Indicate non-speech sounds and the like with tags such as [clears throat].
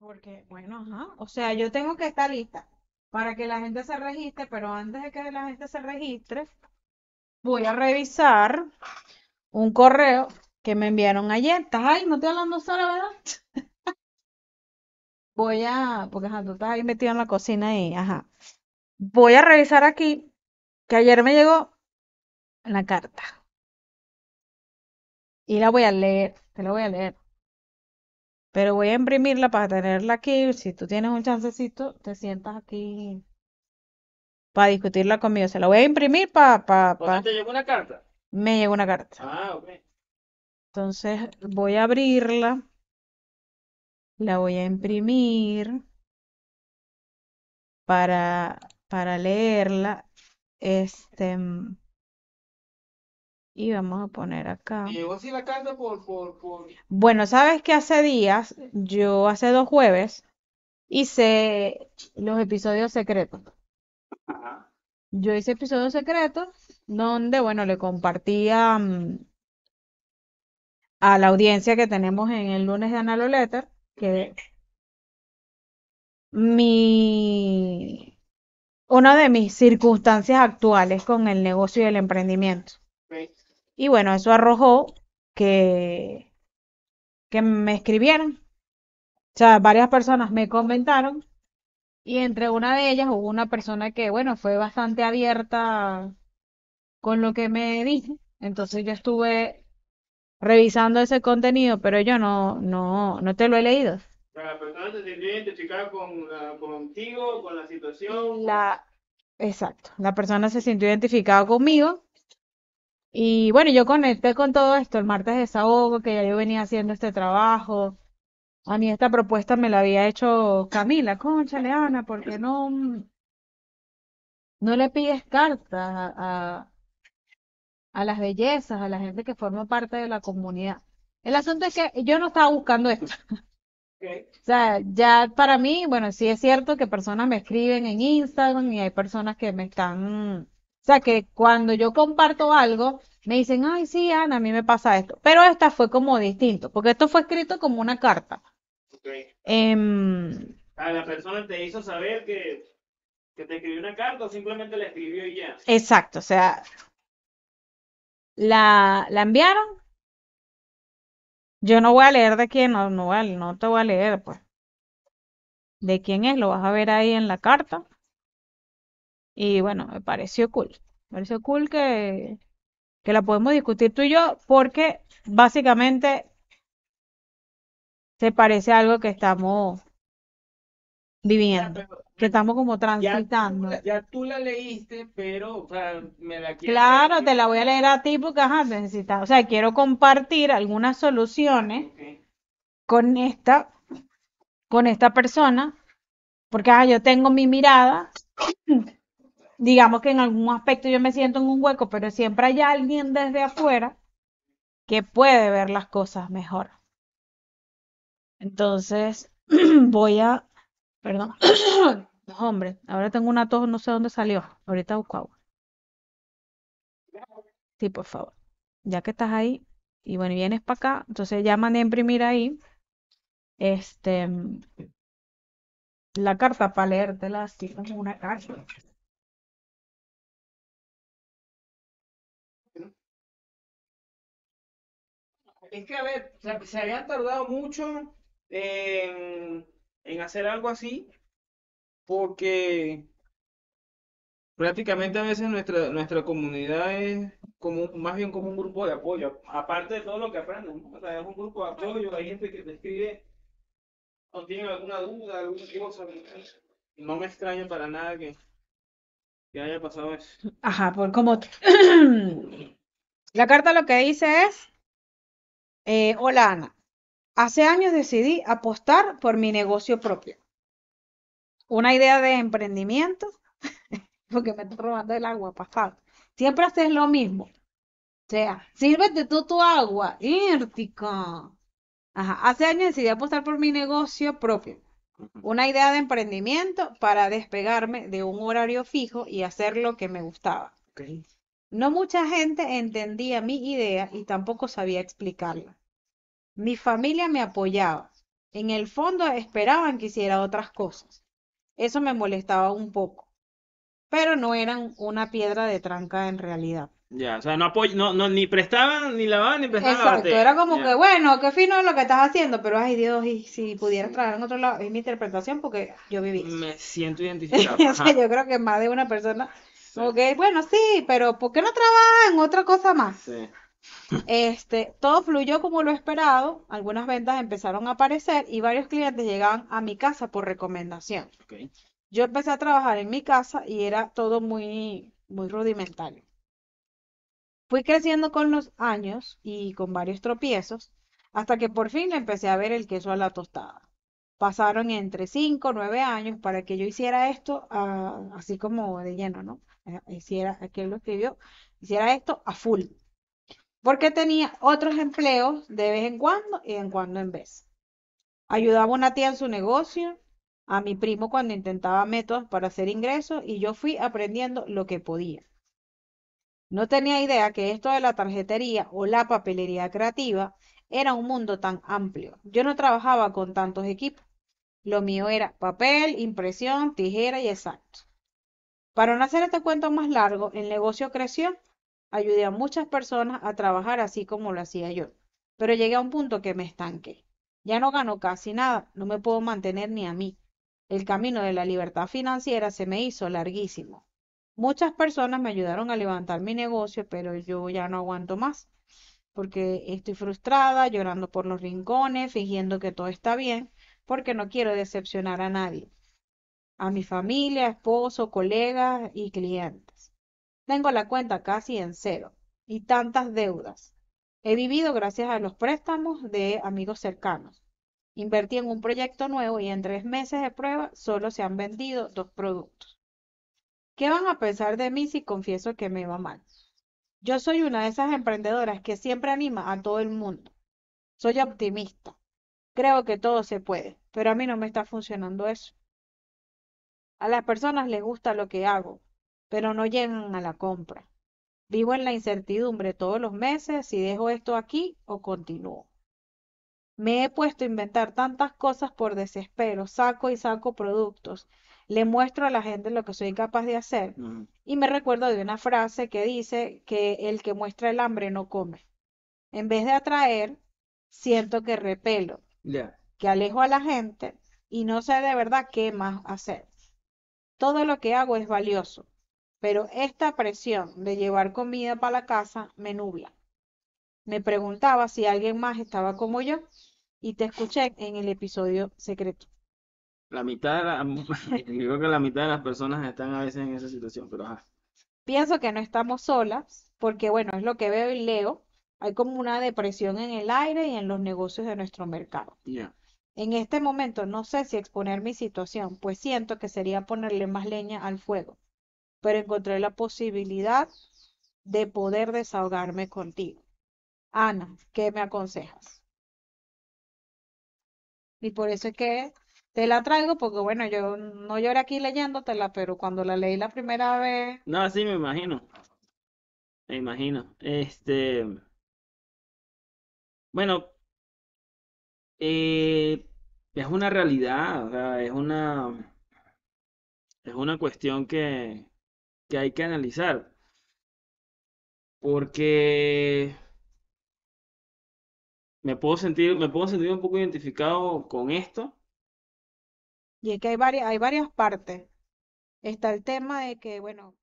Porque, bueno, ajá. O sea, yo tengo que estar lista para que la gente se registre, pero antes de que la gente se registre, voy a revisar un correo que me enviaron ayer. ¿Estás ahí? No estoy hablando sola, ¿verdad? [laughs] voy a, porque ajá, tú estás ahí metido en la cocina y, ajá. Voy a revisar aquí que ayer me llegó la carta. Y la voy a leer, te la voy a leer. Pero voy a imprimirla para tenerla aquí. Si tú tienes un chancecito, te sientas aquí para discutirla conmigo. Se la voy a imprimir para... Pa, ¿Te llegó una carta? Me llegó una carta. Ah, ok. Entonces voy a abrirla. La voy a imprimir para, para leerla. Este... Y vamos a poner acá. Bueno, sabes que hace días, yo hace dos jueves, hice los episodios secretos. Yo hice episodios secretos donde, bueno, le compartía mm, a la audiencia que tenemos en el lunes de Analoletter que mi una de mis circunstancias actuales con el negocio y el emprendimiento. Y bueno, eso arrojó que, que me escribieran. O sea, varias personas me comentaron y entre una de ellas hubo una persona que, bueno, fue bastante abierta con lo que me dije. Entonces yo estuve revisando ese contenido, pero yo no, no, no te lo he leído. La persona se sintió identificada con ah, contigo, con la situación. La, exacto. La persona se sintió identificada conmigo y bueno, yo conecté con todo esto el martes de desahogo, que ya yo venía haciendo este trabajo. A mí esta propuesta me la había hecho Camila, Concha Ana, ¿por qué no, mm, no le pides cartas a, a, las bellezas, a la gente que forma parte de la comunidad? El asunto es que yo no estaba buscando esto. [laughs] O sea, ya para mí, bueno, sí es cierto que personas me escriben en Instagram y hay personas que me están o sea, que cuando yo comparto algo, me dicen, ay, sí, Ana, a mí me pasa esto. Pero esta fue como distinto, porque esto fue escrito como una carta. Em, a la persona te hizo saber que, te escribió una carta o simplemente la escribió y ya. Exacto, o sea, la, la enviaron. Yo no voy a leer de quién, no, no, no te voy a leer, pues. ¿De quién es? Lo vas a ver ahí en la carta. Y bueno, me pareció cool. Me pareció cool que, que la podemos discutir tú y yo porque básicamente se parece a algo que estamos viviendo, que estamos como transitando. Ya, tú la leíste, pero me la quiero Claro, te la voy a leer a ti porque ajá, necesitas, o sea, quiero compartir algunas soluciones con esta con esta persona, porque ajá, yo tengo mi mirada digamos que en algún aspecto yo me siento en un hueco, pero siempre hay alguien desde afuera que puede ver las cosas mejor. Entonces, [clears throat] voy a, perdón, [coughs] hombre, ahora tengo una tos, no sé dónde salió, ahorita busco agua. Sí, por favor, ya que estás ahí, y bueno, vienes para acá, entonces ya mandé a imprimir ahí, este, la carta para leértela así como una carta. es que a ver, se, había tardado mucho en, hacer algo así, porque prácticamente a veces nuestra, nuestra comunidad es como más bien como un grupo de apoyo, aparte de todo lo que aprenden, o sea, es un grupo de apoyo, hay gente que te escribe o tiene alguna duda, alguna cosa. No me extraña para nada que, que haya pasado eso. Ajá, por como [clears throat] la carta lo que dice es eh, hola Ana, hace años decidí apostar por mi negocio propio. Una idea de emprendimiento, [laughs] porque me estoy robando el agua, pasado. Siempre haces lo mismo. O sea, sírvete tú tu agua, írtica. hace años decidí apostar por mi negocio propio. Una idea de emprendimiento para despegarme de un horario fijo y hacer lo que me gustaba. No mucha gente entendía mi idea y tampoco sabía explicarla. Mi familia me apoyaba. En el fondo esperaban que hiciera otras cosas. Eso me molestaba un poco. Pero no eran una piedra de tranca en realidad. Ya, o sea, no, no, ni prestaban, ni lavaban, ni prestaban. Exacto, era como que, bueno, qué fino es lo que estás haciendo, pero ay Dios, y si pudieras traer en otro lado, es mi interpretación porque yo viví. Me siento [laughs] identificado. yo creo que más de una persona, bueno, sí, pero ¿por qué no trabaja en otra cosa más? Sí. Este, todo fluyó como lo esperado, algunas ventas empezaron a aparecer y varios clientes llegaban a mi casa por recomendación. Yo empecé a trabajar en mi casa y era todo muy, muy rudimentario. Fui creciendo con los años y con varios tropiezos hasta que por fin le empecé a ver el queso a la tostada. Pasaron entre 5 o 9 años para que yo hiciera esto ah, así como de lleno, ¿no? Eh, hiciera, aquí lo escribió, hiciera esto a full porque tenía otros empleos de vez en cuando y en cuando en vez. Ayudaba a una tía en su negocio, a mi primo cuando intentaba métodos para hacer ingresos y yo fui aprendiendo lo que podía. No tenía idea que esto de la tarjetería o la papelería creativa era un mundo tan amplio. Yo no trabajaba con tantos equipos. Lo mío era papel, impresión, tijera y exacto. Para no hacer este cuento más largo, el negocio creció ayudé a muchas personas a trabajar así como lo hacía yo, pero llegué a un punto que me estanqué. Ya no gano casi nada, no me puedo mantener ni a mí. El camino de la libertad financiera se me hizo larguísimo. Muchas personas me ayudaron a levantar mi negocio, pero yo ya no aguanto más, porque estoy frustrada, llorando por los rincones, fingiendo que todo está bien, porque no quiero decepcionar a nadie, a mi familia, esposo, colegas y clientes. Tengo la cuenta casi en cero y tantas deudas. He vivido gracias a los préstamos de amigos cercanos. Invertí en un proyecto nuevo y en tres meses de prueba solo se han vendido dos productos. ¿Qué van a pensar de mí si confieso que me va mal? Yo soy una de esas emprendedoras que siempre anima a todo el mundo. Soy optimista. Creo que todo se puede, pero a mí no me está funcionando eso. A las personas les gusta lo que hago, pero no llegan a la compra. Vivo en la incertidumbre todos los meses si dejo esto aquí o continúo. Me he puesto a inventar tantas cosas por desespero, saco y saco productos, le muestro a la gente lo que soy capaz de hacer y me recuerdo de una frase que dice que el que muestra el hambre no come. En vez de atraer, siento que repelo, que alejo a la gente y no sé de verdad qué más hacer. Todo lo que hago es valioso, pero esta presión de llevar comida para la casa me nubla. Me preguntaba si alguien más estaba como yo y te escuché en el episodio secreto. La mitad de [laughs] creo que la mitad de las personas están a veces en esa situación, pero ajá. Pienso que no estamos solas, porque bueno, es lo que veo y leo. Hay como una depresión en el aire y en los negocios de nuestro mercado. En este momento no sé si exponer mi situación, pues siento que sería ponerle más leña al fuego pero encontré la posibilidad de poder desahogarme contigo. Ana, ¿qué me aconsejas? Y por eso es que te la traigo, porque bueno, yo no lloré aquí leyéndotela, pero cuando la leí la primera vez... No, sí, me imagino. Me imagino. Este... Bueno, eh, es una realidad, es una, es una cuestión que, que hay que analizar. Porque me puedo sentir, me puedo sentir un poco identificado con esto. Y es que hay varias, hay varias partes. Está el tema de que, bueno,